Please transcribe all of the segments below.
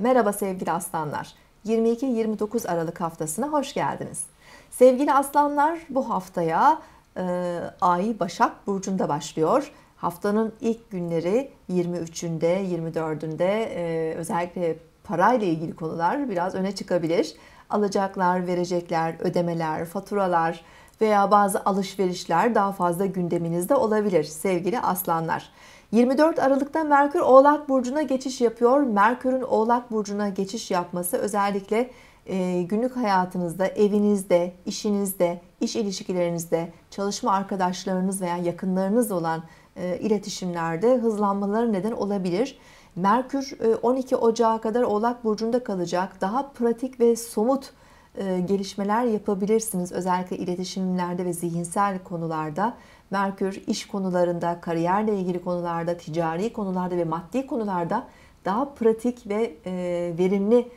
Merhaba sevgili aslanlar. 22-29 Aralık haftasına hoş geldiniz. Sevgili aslanlar bu haftaya e, ay Başak Burcu'nda başlıyor. Haftanın ilk günleri 23'ünde, 24'ünde e, özellikle parayla ilgili konular biraz öne çıkabilir. Alacaklar, verecekler, ödemeler, faturalar veya bazı alışverişler daha fazla gündeminizde olabilir sevgili aslanlar. 24 Aralık'ta Merkür Oğlak Burcu'na geçiş yapıyor. Merkür'ün Oğlak Burcu'na geçiş yapması özellikle e, günlük hayatınızda, evinizde, işinizde, iş ilişkilerinizde, çalışma arkadaşlarınız veya yakınlarınız olan e, iletişimlerde hızlanmalara neden olabilir. Merkür 12 e, Ocağı kadar Oğlak Burcu'nda kalacak. Daha pratik ve somut e, gelişmeler yapabilirsiniz. Özellikle iletişimlerde ve zihinsel konularda. Merkür iş konularında, kariyerle ilgili konularda, ticari konularda ve maddi konularda daha pratik ve e, verimli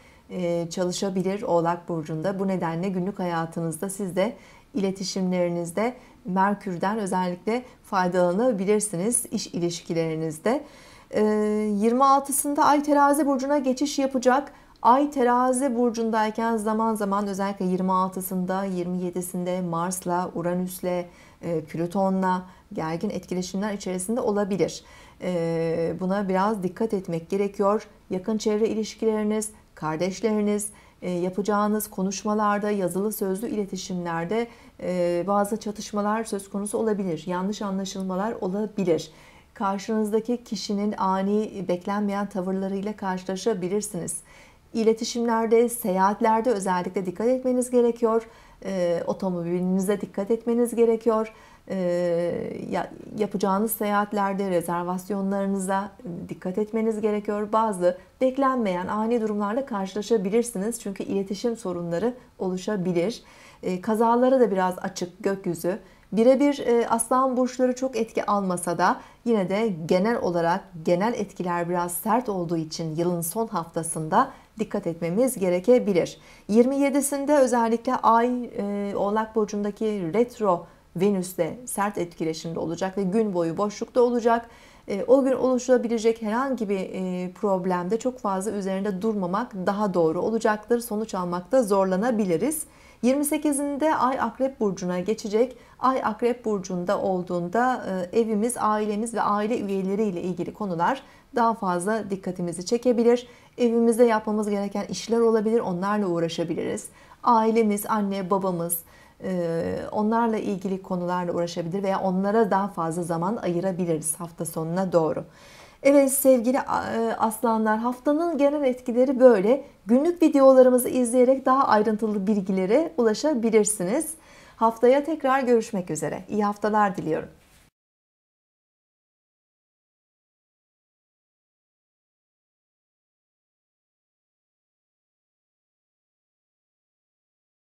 çalışabilir Oğlak Burcu'nda. Bu nedenle günlük hayatınızda siz de iletişimlerinizde Merkür'den özellikle faydalanabilirsiniz iş ilişkilerinizde. 26'sında ee, Ay terazi burcuna geçiş yapacak. Ay terazi burcundayken zaman zaman özellikle 26'sında, 27'sinde Mars'la, Uranüs'le, e, Plüton'la gergin etkileşimler içerisinde olabilir. Ee, buna biraz dikkat etmek gerekiyor. Yakın çevre ilişkileriniz, kardeşleriniz, e, yapacağınız konuşmalarda, yazılı sözlü iletişimlerde e, bazı çatışmalar söz konusu olabilir. Yanlış anlaşılmalar olabilir karşınızdaki kişinin ani e, beklenmeyen tavırlarıyla karşılaşabilirsiniz. İletişimlerde, seyahatlerde özellikle dikkat etmeniz gerekiyor. E, otomobilinize dikkat etmeniz gerekiyor. E, yapacağınız seyahatlerde rezervasyonlarınıza e, dikkat etmeniz gerekiyor. Bazı beklenmeyen ani durumlarla karşılaşabilirsiniz. Çünkü iletişim sorunları oluşabilir. E, kazalara da biraz açık gökyüzü. Birebir e, aslan burçları çok etki almasa da yine de genel olarak genel etkiler biraz sert olduğu için yılın son haftasında dikkat etmemiz gerekebilir. 27'sinde özellikle Ay e, Oğlak burcundaki retro Venüs'te sert etkileşimde olacak ve gün boyu boşlukta olacak. E, o gün oluşabilecek herhangi bir e, problemde çok fazla üzerinde durmamak daha doğru olacaktır. Sonuç almakta zorlanabiliriz. 28'inde Ay Akrep Burcu'na geçecek. Ay Akrep Burcu'nda olduğunda e, evimiz, ailemiz ve aile üyeleriyle ilgili konular daha fazla dikkatimizi çekebilir. Evimizde yapmamız gereken işler olabilir, onlarla uğraşabiliriz. Ailemiz, anne, babamız, e, onlarla ilgili konularla uğraşabilir veya onlara daha fazla zaman ayırabiliriz hafta sonuna doğru. Evet sevgili e, aslanlar haftanın genel etkileri böyle. Günlük videolarımızı izleyerek daha ayrıntılı bilgilere ulaşabilirsiniz. Haftaya tekrar görüşmek üzere. İyi haftalar diliyorum.